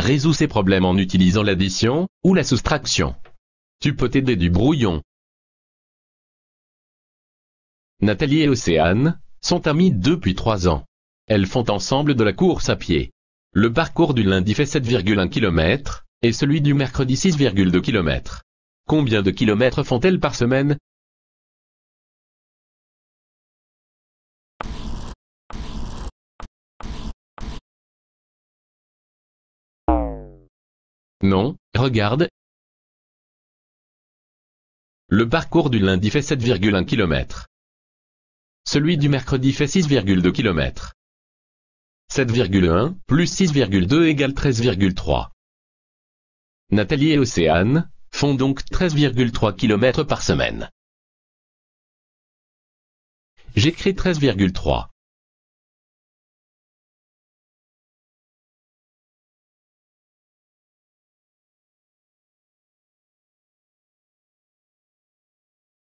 Résous ces problèmes en utilisant l'addition ou la soustraction. Tu peux t'aider du brouillon. Nathalie et Océane sont amies depuis trois ans. Elles font ensemble de la course à pied. Le parcours du lundi fait 7,1 km et celui du mercredi 6,2 km. Combien de kilomètres font-elles par semaine Non, regarde. Le parcours du lundi fait 7,1 km. Celui du mercredi fait 6,2 km. 7,1 plus 6,2 égale 13,3. Nathalie et Océane font donc 13,3 km par semaine. J'écris 13,3.